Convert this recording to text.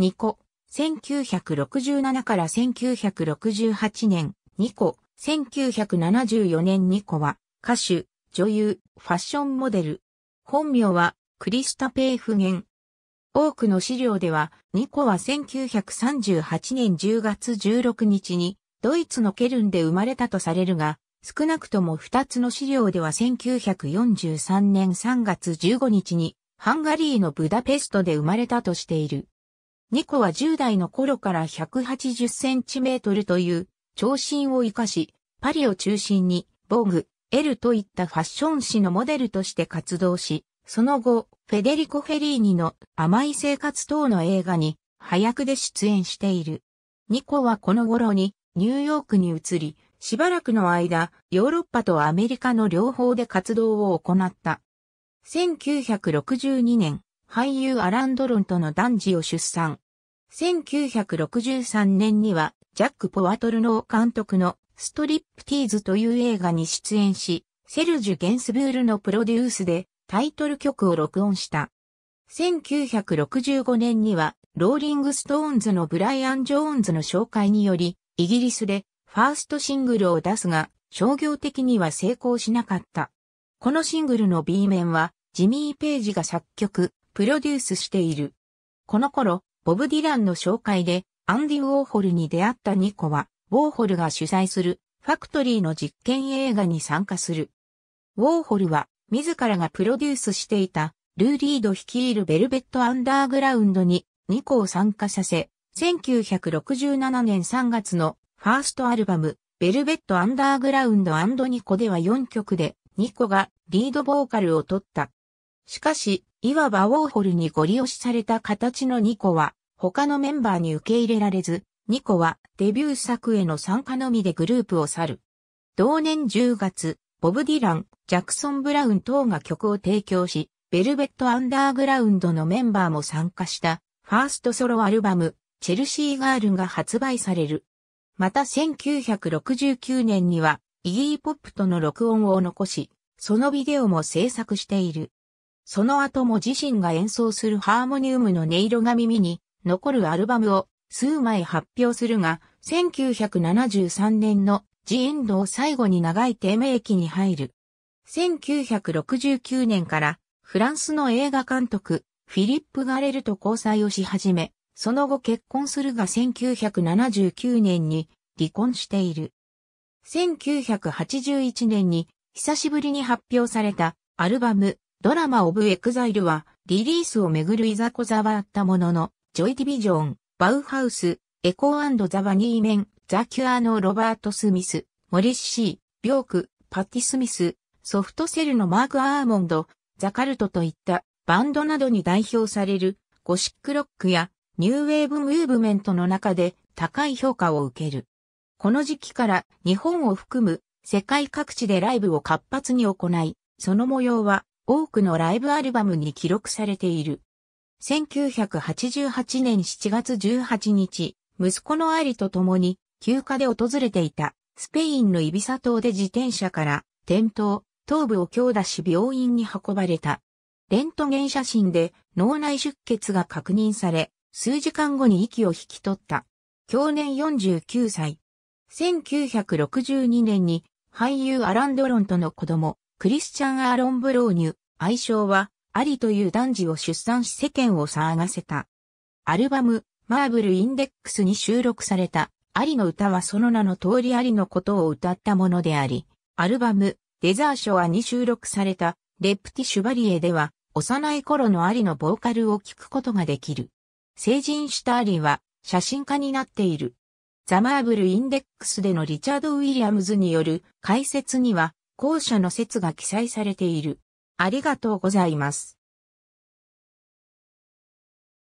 2個、1967から1968年、2個、1974年2個は、歌手、女優、ファッションモデル。本名は、クリスタペーフゲン。多くの資料では、ニコは1938年10月16日に、ドイツのケルンで生まれたとされるが、少なくとも2つの資料では1943年3月15日に、ハンガリーのブダペストで生まれたとしている。ニコは10代の頃から180センチメートルという長身を生かし、パリを中心に、ボーグ、エルといったファッション誌のモデルとして活動し、その後、フェデリコ・フェリーニの甘い生活等の映画に、早役で出演している。ニコはこの頃に、ニューヨークに移り、しばらくの間、ヨーロッパとアメリカの両方で活動を行った。1962年、俳優アラン・ドロンとの男児を出産。1963年には、ジャック・ポワトルノー監督のストリップティーズという映画に出演し、セルジュ・ゲンスブールのプロデュースでタイトル曲を録音した。1965年には、ローリング・ストーンズのブライアン・ジョーンズの紹介により、イギリスでファーストシングルを出すが、商業的には成功しなかった。このシングルの B 面は、ジミー・ページが作曲、プロデュースしている。この頃、ボブ・ディランの紹介で、アンディ・ウォーホルに出会ったニコは、ウォーホルが主催するファクトリーの実験映画に参加する。ウォーホルは、自らがプロデュースしていた、ルー・リード率いるベルベット・アンダーグラウンドに、ニコを参加させ、1967年3月のファーストアルバム、ベルベット・アンダーグラウンドニコでは4曲で、ニコがリードボーカルを取った。しかし、いわばウォーホルにご利用しされた形のニコは、他のメンバーに受け入れられず、ニコはデビュー作への参加のみでグループを去る。同年10月、ボブ・ディラン、ジャクソン・ブラウン等が曲を提供し、ベルベット・アンダーグラウンドのメンバーも参加したファーストソロアルバム、チェルシー・ガールが発売される。また1969年には、イギー・ポップとの録音を残し、そのビデオも制作している。その後も自身が演奏するハーモニウムの音色が耳に残るアルバムを数枚発表するが、1973年のジエンドを最後に長い低迷期に入る。1969年からフランスの映画監督フィリップ・ガレルと交際をし始め、その後結婚するが1979年に離婚している。1981年に久しぶりに発表されたアルバムドラマオブエクザイルは、リリースをめぐるいざこざはあったものの、ジョイディビジョン、バウハウス、エコーザ・バニーメン、ザ・キュアのロバート・スミス、モリッシー、ビョーク、パティ・スミス、ソフトセルのマーク・アーモンド、ザ・カルトといったバンドなどに代表されるゴシックロックやニューウェーブムーブメントの中で高い評価を受ける。この時期から日本を含む世界各地でライブを活発に行い、その模様は多くのライブアルバムに記録されている。1988年7月18日、息子のアリと共に休暇で訪れていたスペインのイビサ島で自転車から転倒、頭部を強打し病院に運ばれた。レントゲン写真で脳内出血が確認され、数時間後に息を引き取った。去年49歳。1962年に俳優アラン・ドロンとの子供、クリスチャン・アーロン・ブローニュ、愛称は、アリという男児を出産し世間を騒がせた。アルバム、マーブル・インデックスに収録された、アリの歌はその名の通りアリのことを歌ったものであり、アルバム、デザーショアに収録された、レプティシュバリエでは、幼い頃のアリのボーカルを聴くことができる。成人したアリは、写真家になっている。ザ・マーブル・インデックスでのリチャード・ウィリアムズによる解説には、後者の説が記載されている。ありがとうございます。